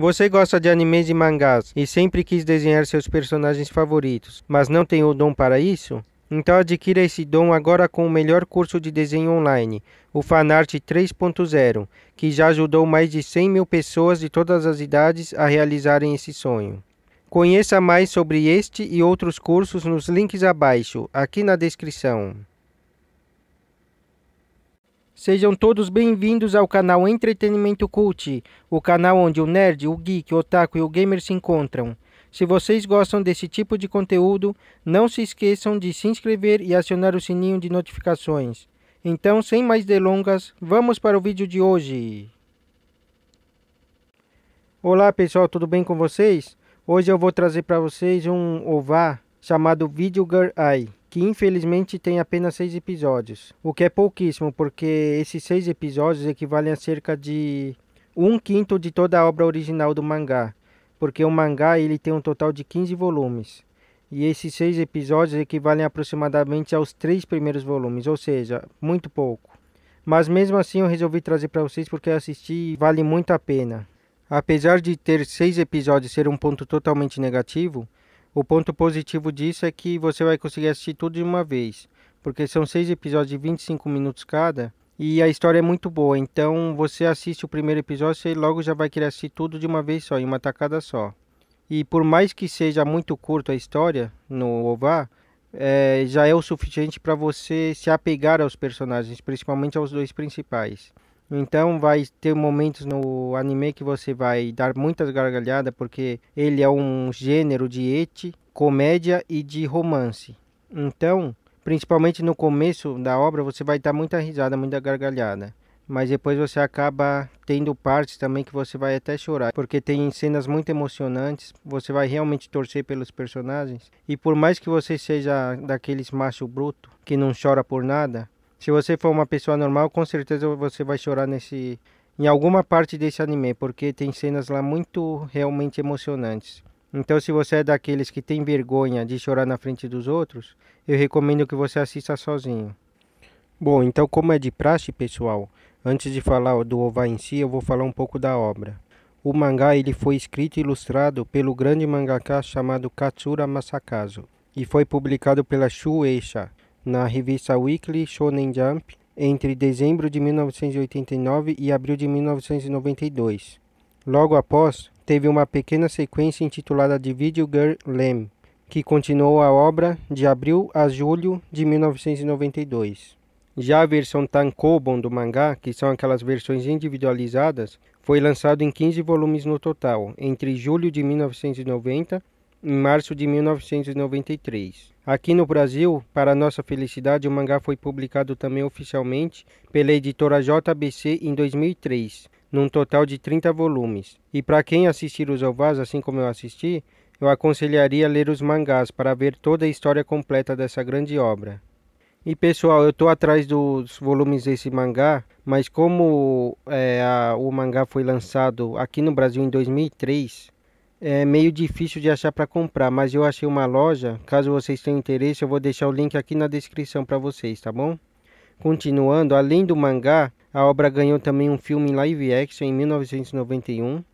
Você gosta de animes e mangás e sempre quis desenhar seus personagens favoritos, mas não tem o dom para isso? Então adquira esse dom agora com o melhor curso de desenho online, o Fanart 3.0, que já ajudou mais de 100 mil pessoas de todas as idades a realizarem esse sonho. Conheça mais sobre este e outros cursos nos links abaixo, aqui na descrição. Sejam todos bem-vindos ao canal Entretenimento Cult, o canal onde o nerd, o geek, o otaku e o gamer se encontram. Se vocês gostam desse tipo de conteúdo, não se esqueçam de se inscrever e acionar o sininho de notificações. Então, sem mais delongas, vamos para o vídeo de hoje. Olá pessoal, tudo bem com vocês? Hoje eu vou trazer para vocês um OVA chamado Video Girl Eye que infelizmente tem apenas seis episódios, o que é pouquíssimo, porque esses seis episódios equivalem a cerca de um quinto de toda a obra original do mangá, porque o mangá ele tem um total de 15 volumes. E esses seis episódios equivalem aproximadamente aos três primeiros volumes, ou seja, muito pouco. Mas mesmo assim eu resolvi trazer para vocês porque assisti e vale muito a pena. Apesar de ter seis episódios ser um ponto totalmente negativo, o ponto positivo disso é que você vai conseguir assistir tudo de uma vez, porque são seis episódios de 25 minutos cada e a história é muito boa. Então você assiste o primeiro episódio e logo já vai querer assistir tudo de uma vez só, em uma tacada só. E por mais que seja muito curto a história no OVA, é, já é o suficiente para você se apegar aos personagens, principalmente aos dois principais. Então vai ter momentos no anime que você vai dar muitas gargalhadas porque ele é um gênero de ete, comédia e de romance. Então, principalmente no começo da obra, você vai dar muita risada, muita gargalhada. Mas depois você acaba tendo partes também que você vai até chorar, porque tem cenas muito emocionantes, você vai realmente torcer pelos personagens. E por mais que você seja daqueles macho bruto que não chora por nada, se você for uma pessoa normal, com certeza você vai chorar nesse em alguma parte desse anime, porque tem cenas lá muito realmente emocionantes. Então, se você é daqueles que tem vergonha de chorar na frente dos outros, eu recomendo que você assista sozinho. Bom, então, como é de praxe, pessoal, antes de falar do OVA em si, eu vou falar um pouco da obra. O mangá ele foi escrito e ilustrado pelo grande mangaka chamado Katsura Masakazu e foi publicado pela Shueisha, na revista Weekly Shonen Jump entre dezembro de 1989 e abril de 1992. Logo após, teve uma pequena sequência intitulada de Video Girl Lem, que continuou a obra de abril a julho de 1992. Já a versão Tankobon do mangá, que são aquelas versões individualizadas, foi lançado em 15 volumes no total, entre julho de 1990 em março de 1993. Aqui no Brasil, para nossa felicidade, o mangá foi publicado também oficialmente pela editora JBC em 2003, num total de 30 volumes. E para quem assistir os OVAs, assim como eu assisti, eu aconselharia ler os mangás para ver toda a história completa dessa grande obra. E pessoal, eu estou atrás dos volumes desse mangá, mas como é, a, o mangá foi lançado aqui no Brasil em 2003, é meio difícil de achar para comprar, mas eu achei uma loja. Caso vocês tenham interesse, eu vou deixar o link aqui na descrição para vocês, tá bom? Continuando, além do mangá, a obra ganhou também um filme em live action em 1991.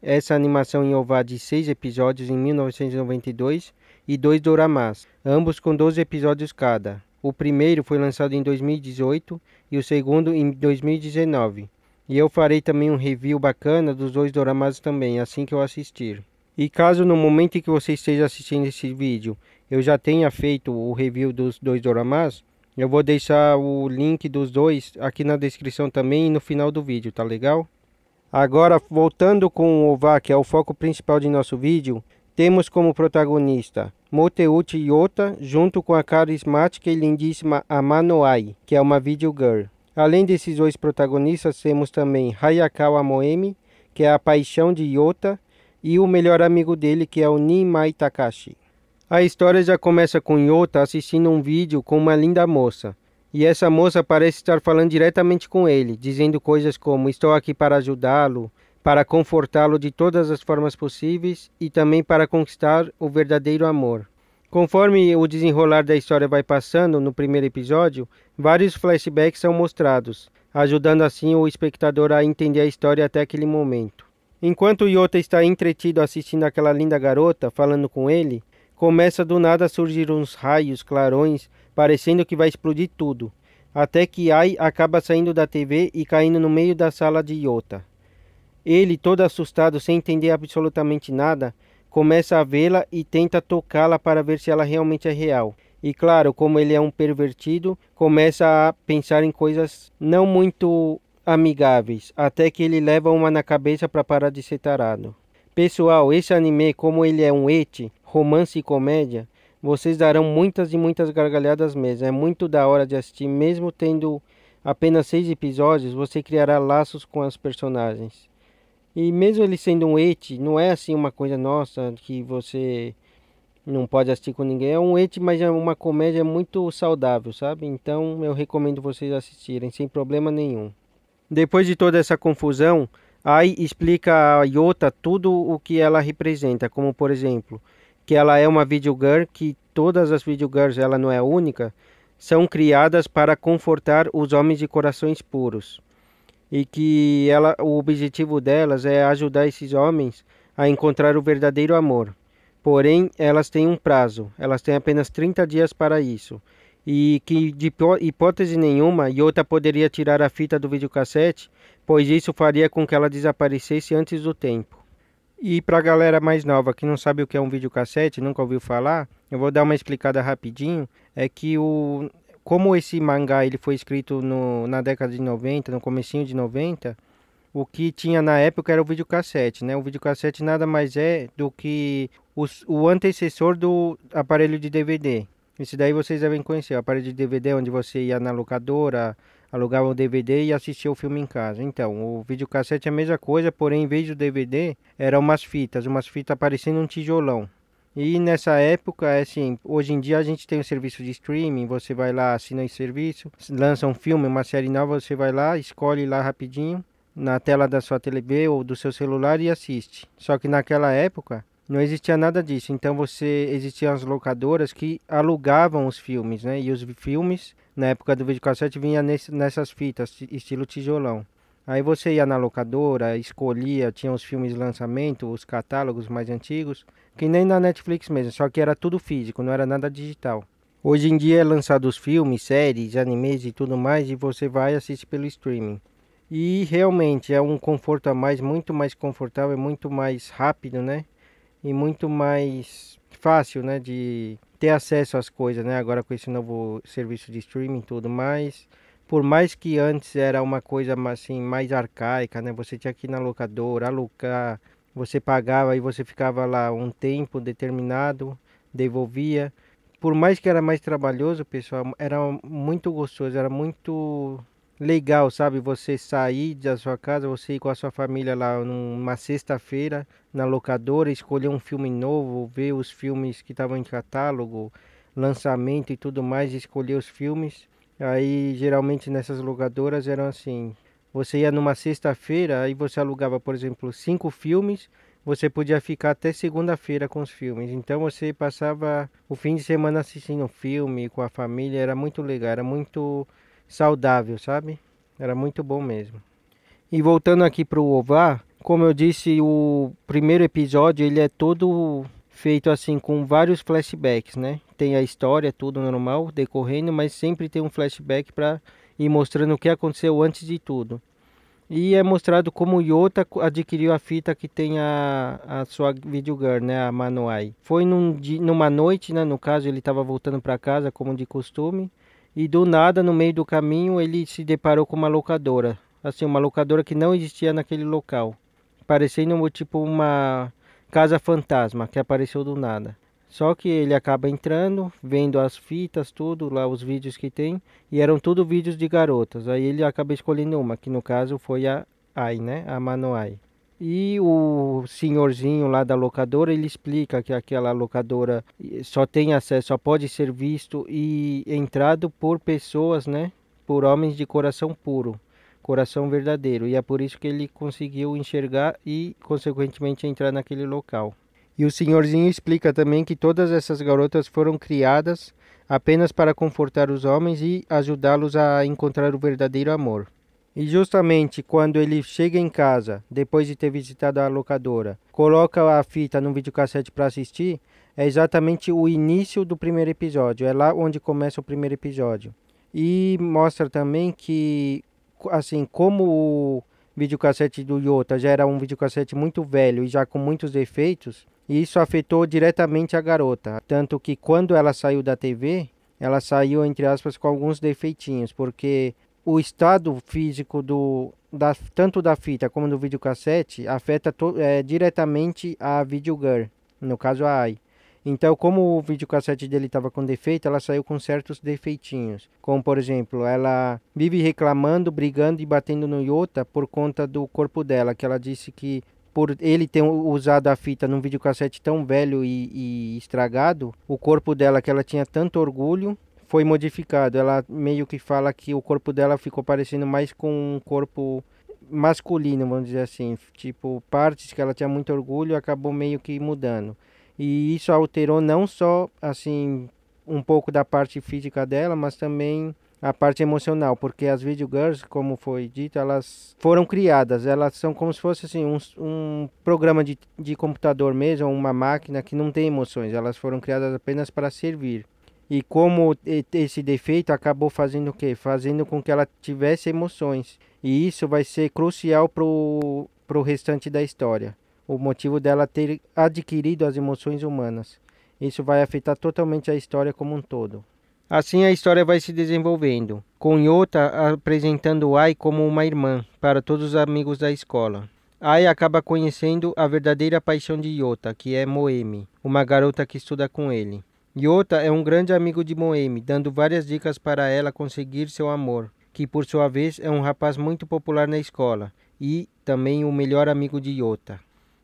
Essa animação em OVA de 6 episódios em 1992 e dois doramas, ambos com 12 episódios cada. O primeiro foi lançado em 2018 e o segundo em 2019. E eu farei também um review bacana dos dois doramas também, assim que eu assistir. E caso no momento em que você esteja assistindo esse vídeo, eu já tenha feito o review dos dois doramas, eu vou deixar o link dos dois aqui na descrição também e no final do vídeo, tá legal? Agora, voltando com o OVA, que é o foco principal de nosso vídeo, temos como protagonista Moteuchi Yota, junto com a carismática e lindíssima Amanoai, que é uma video girl. Além desses dois protagonistas, temos também Hayakawa Moemi, que é a paixão de Yota, e o melhor amigo dele que é o Nimai Takashi. A história já começa com Yota assistindo um vídeo com uma linda moça. E essa moça parece estar falando diretamente com ele, dizendo coisas como: Estou aqui para ajudá-lo, para confortá-lo de todas as formas possíveis e também para conquistar o verdadeiro amor. Conforme o desenrolar da história vai passando no primeiro episódio, vários flashbacks são mostrados, ajudando assim o espectador a entender a história até aquele momento. Enquanto Yota está entretido assistindo aquela linda garota falando com ele, começa do nada a surgir uns raios, clarões, parecendo que vai explodir tudo, até que Ai acaba saindo da TV e caindo no meio da sala de Yota. Ele, todo assustado, sem entender absolutamente nada, começa a vê-la e tenta tocá-la para ver se ela realmente é real. E claro, como ele é um pervertido, começa a pensar em coisas não muito amigáveis, até que ele leva uma na cabeça para parar de ser tarado. Pessoal, esse anime, como ele é um ete, romance e comédia, vocês darão muitas e muitas gargalhadas mesmo. É muito da hora de assistir, mesmo tendo apenas seis episódios, você criará laços com as personagens. E mesmo ele sendo um ete, não é assim uma coisa nossa que você não pode assistir com ninguém. É um ete, mas é uma comédia muito saudável, sabe? Então eu recomendo vocês assistirem sem problema nenhum. Depois de toda essa confusão, Ai explica a Iota tudo o que ela representa, como por exemplo, que ela é uma videogirl, que todas as videogirls, ela não é única, são criadas para confortar os homens de corações puros. E que ela, o objetivo delas é ajudar esses homens a encontrar o verdadeiro amor. Porém, elas têm um prazo, elas têm apenas 30 dias para isso e que de hipótese nenhuma outra poderia tirar a fita do videocassete, pois isso faria com que ela desaparecesse antes do tempo. E para a galera mais nova que não sabe o que é um videocassete, nunca ouviu falar, eu vou dar uma explicada rapidinho, é que o como esse mangá ele foi escrito no, na década de 90, no comecinho de 90, o que tinha na época era o videocassete, né? O videocassete nada mais é do que os, o antecessor do aparelho de DVD, esse daí vocês devem conhecer, a parede de DVD onde você ia na locadora, alugava o DVD e assistia o filme em casa. Então, o videocassete é a mesma coisa, porém em vez do DVD, eram umas fitas, umas fitas parecendo um tijolão. E nessa época, é assim, hoje em dia a gente tem um serviço de streaming, você vai lá, assina esse serviço, lança um filme, uma série nova, você vai lá, escolhe lá rapidinho na tela da sua TV ou do seu celular e assiste. Só que naquela época, não existia nada disso. Então você existiam as locadoras que alugavam os filmes, né? E os filmes na época do videocassete vinha nesse, nessas fitas estilo tijolão. Aí você ia na locadora, escolhia, tinha os filmes de lançamento, os catálogos mais antigos, que nem na Netflix mesmo, só que era tudo físico, não era nada digital. Hoje em dia é lançado os filmes, séries, animes e tudo mais, e você vai e assiste pelo streaming. E realmente é um conforto a mais, muito mais confortável, muito mais rápido, né? e muito mais fácil, né, de ter acesso às coisas, né? Agora com esse novo serviço de streaming tudo mais, por mais que antes era uma coisa assim mais arcaica, né? Você tinha que ir na locadora, alugar, você pagava e você ficava lá um tempo determinado, devolvia. Por mais que era mais trabalhoso, pessoal, era muito gostoso, era muito legal, sabe? Você sair da sua casa, você ir com a sua família lá numa sexta-feira na locadora, escolher um filme novo, ver os filmes que estavam em catálogo, lançamento e tudo mais, escolher os filmes. Aí geralmente nessas locadoras eram assim: você ia numa sexta-feira, aí você alugava, por exemplo, cinco filmes. Você podia ficar até segunda-feira com os filmes. Então você passava o fim de semana assistindo filme com a família. Era muito legal, era muito saudável, sabe? Era muito bom mesmo. E voltando aqui para o OVA, como eu disse, o primeiro episódio ele é todo feito assim com vários flashbacks, né? Tem a história, tudo normal, decorrendo, mas sempre tem um flashback para ir mostrando o que aconteceu antes de tudo. E é mostrado como Yota adquiriu a fita que tem a, a sua videogirl, né, a Manuai. Foi num, numa noite, né, no caso ele estava voltando para casa como de costume, e do nada, no meio do caminho, ele se deparou com uma locadora. Assim, uma locadora que não existia naquele local. Parecendo tipo uma casa fantasma que apareceu do nada. Só que ele acaba entrando, vendo as fitas, tudo, lá os vídeos que tem, e eram tudo vídeos de garotas. Aí ele acaba escolhendo uma, que no caso foi a Ai, né? A Manoai. E o senhorzinho lá da locadora, ele explica que aquela locadora eh, só tem acesso, só pode ser visto e entrado por pessoas, né? Por homens de coração puro, coração verdadeiro. E é por isso que ele conseguiu enxergar e, consequentemente, entrar naquele local. E o senhorzinho explica também que todas essas garotas foram criadas apenas para confortar os homens e ajudá-los a encontrar o verdadeiro amor. E justamente quando ele chega em casa, depois de ter visitado a locadora, coloca a fita no videocassete para assistir, é exatamente o início do primeiro episódio, é lá onde começa o primeiro episódio. E mostra também que, assim, como o videocassete do Yota já era um videocassete muito velho e já com muitos defeitos, e isso afetou diretamente a garota. Tanto que quando ela saiu da TV, ela saiu, entre aspas, com alguns defeitinhos, porque o estado físico do, da, tanto da fita como do videocassete afeta to, é, diretamente a videogar, no caso a AI. Então, como o videocassete dele estava com defeito, ela saiu com certos defeitinhos. Como, por exemplo, ela vive reclamando, brigando e batendo no Iota por conta do corpo dela, que ela disse que por ele ter usado a fita num videocassete tão velho e, e estragado, o corpo dela, que ela tinha tanto orgulho, foi modificado. Ela meio que fala que o corpo dela ficou parecendo mais com um corpo masculino, vamos dizer assim, tipo partes que ela tinha muito orgulho acabou meio que mudando. E isso alterou não só assim um pouco da parte física dela, mas também a parte emocional, porque as videogirls, como foi dito, elas foram criadas, elas são como se fosse assim, um, um programa de, de computador mesmo, uma máquina que não tem emoções, elas foram criadas apenas para servir. E como esse defeito acabou fazendo o quê? Fazendo com que ela tivesse emoções. E isso vai ser crucial para o restante da história. O motivo dela ter adquirido as emoções humanas. Isso vai afetar totalmente a história como um todo. Assim a história vai se desenvolvendo, com Yota apresentando Ai como uma irmã para todos os amigos da escola. Ai acaba conhecendo a verdadeira paixão de Yota, que é Moemi, uma garota que estuda com ele. Yota é um grande amigo de Moemi, dando várias dicas para ela conseguir seu amor, que por sua vez é um rapaz muito popular na escola e também o melhor amigo de Yota.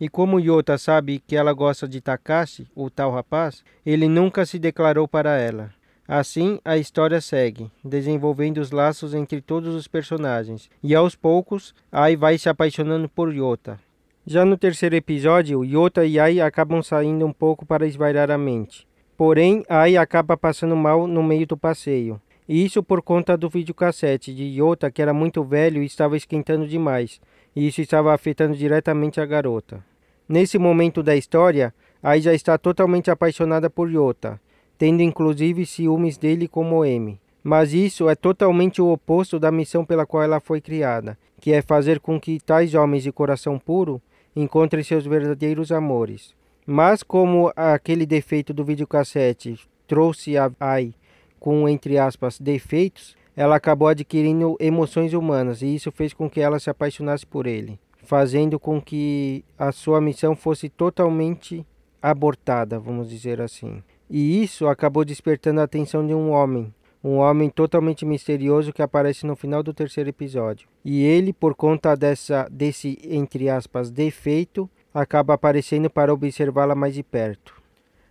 E como Yota sabe que ela gosta de Takashi, o tal rapaz, ele nunca se declarou para ela. Assim, a história segue, desenvolvendo os laços entre todos os personagens, e aos poucos, Ai vai se apaixonando por Yota. Já no terceiro episódio, Yota e Ai acabam saindo um pouco para esvairar a mente. Porém, Ai acaba passando mal no meio do passeio. Isso por conta do videocassete de Yota que era muito velho e estava esquentando demais. E isso estava afetando diretamente a garota. Nesse momento da história, Ai já está totalmente apaixonada por Yota tendo inclusive ciúmes dele como M. Mas isso é totalmente o oposto da missão pela qual ela foi criada, que é fazer com que tais homens de coração puro encontrem seus verdadeiros amores. Mas como aquele defeito do videocassete trouxe a AI com, entre aspas, defeitos, ela acabou adquirindo emoções humanas e isso fez com que ela se apaixonasse por ele, fazendo com que a sua missão fosse totalmente abortada, vamos dizer assim. E isso acabou despertando a atenção de um homem, um homem totalmente misterioso que aparece no final do terceiro episódio. E ele, por conta dessa desse entre aspas defeito, acaba aparecendo para observá-la mais de perto.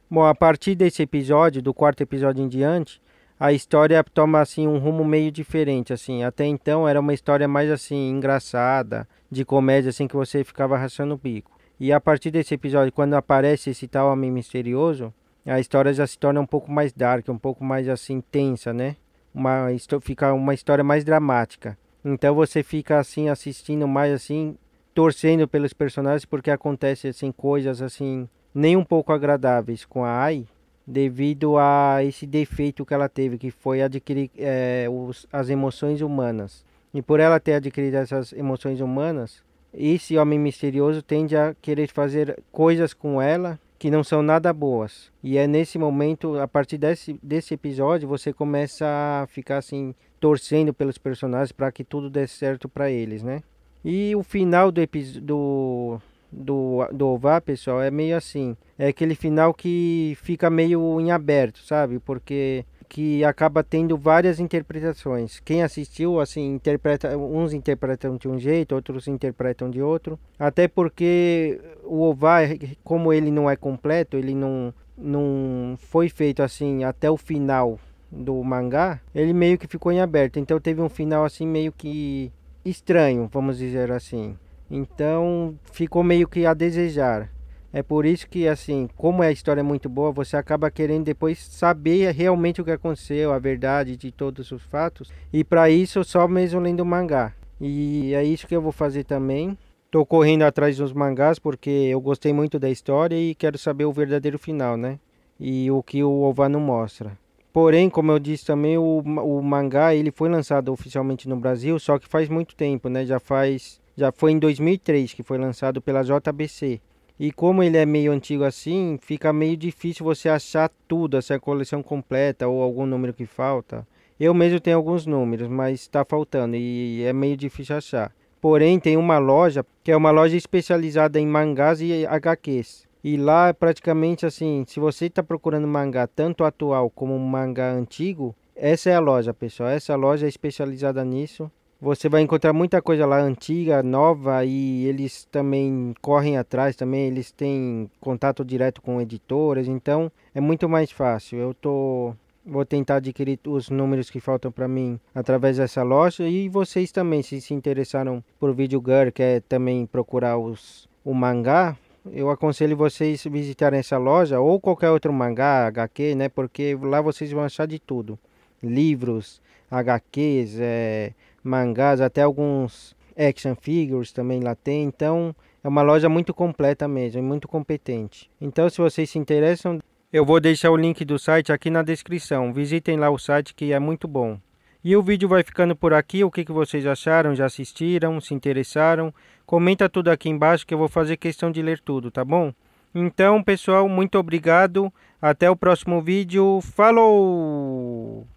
Bom, a partir desse episódio, do quarto episódio em diante, a história toma assim um rumo meio diferente, assim. Até então era uma história mais assim engraçada, de comédia assim que você ficava rachando o bico. E a partir desse episódio, quando aparece esse tal homem misterioso, a história já se torna um pouco mais dark, um pouco mais assim tensa, né? Uma fica uma história mais dramática. Então você fica assim assistindo mais assim torcendo pelos personagens porque acontece assim coisas assim nem um pouco agradáveis com a AI devido a esse defeito que ela teve que foi adquirir é, os, as emoções humanas e por ela ter adquirido essas emoções humanas esse homem misterioso tende a querer fazer coisas com ela que não são nada boas. E é nesse momento, a partir desse, desse episódio, você começa a ficar assim, torcendo pelos personagens para que tudo dê certo para eles, né? E o final do do, do do OVA, pessoal, é meio assim, é aquele final que fica meio em aberto, sabe? Porque que acaba tendo várias interpretações. Quem assistiu, assim, interpreta, uns interpretam de um jeito, outros interpretam de outro. Até porque o OVA, como ele não é completo, ele não, não foi feito assim até o final do mangá, ele meio que ficou em aberto. Então teve um final assim meio que estranho, vamos dizer assim. Então ficou meio que a desejar. É por isso que, assim, como a história é muito boa, você acaba querendo depois saber realmente o que aconteceu, a verdade de todos os fatos. E para isso, só mesmo lendo o mangá. E é isso que eu vou fazer também. Tô correndo atrás dos mangás porque eu gostei muito da história e quero saber o verdadeiro final, né? E o que o OVA não mostra. Porém, como eu disse também, o, o mangá ele foi lançado oficialmente no Brasil, só que faz muito tempo, né? Já faz, já foi em 2003 que foi lançado pela JBC. E como ele é meio antigo assim, fica meio difícil você achar tudo, essa coleção completa ou algum número que falta. Eu mesmo tenho alguns números, mas está faltando e é meio difícil achar. Porém, tem uma loja que é uma loja especializada em mangás e HQs. E lá praticamente assim, se você está procurando mangá tanto atual como mangá antigo, essa é a loja, pessoal. Essa loja é especializada nisso. Você vai encontrar muita coisa lá antiga, nova e eles também correm atrás também, eles têm contato direto com editoras, então é muito mais fácil. Eu tô vou tentar adquirir os números que faltam para mim através dessa loja e vocês também se se interessaram por que quer também procurar os o mangá, eu aconselho vocês visitarem essa loja ou qualquer outro mangá, HQ, né? Porque lá vocês vão achar de tudo: livros, HQs, é, mangás, até alguns action figures também lá tem. Então é uma loja muito completa mesmo, e muito competente. Então, se vocês se interessam, eu vou deixar o link do site aqui na descrição. Visitem lá o site que é muito bom. E o vídeo vai ficando por aqui. O que, que vocês acharam? Já assistiram? Se interessaram? Comenta tudo aqui embaixo que eu vou fazer questão de ler tudo, tá bom? Então, pessoal, muito obrigado. Até o próximo vídeo. Falou!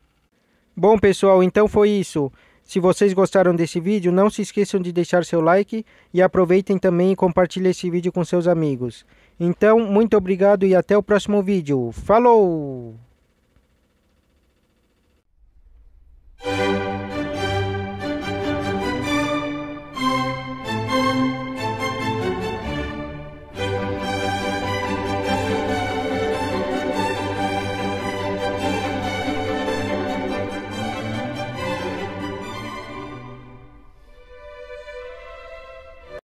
Bom, pessoal, então foi isso. Se vocês gostaram desse vídeo, não se esqueçam de deixar seu like e aproveitem também e compartilhem esse vídeo com seus amigos. Então, muito obrigado e até o próximo vídeo. Falou!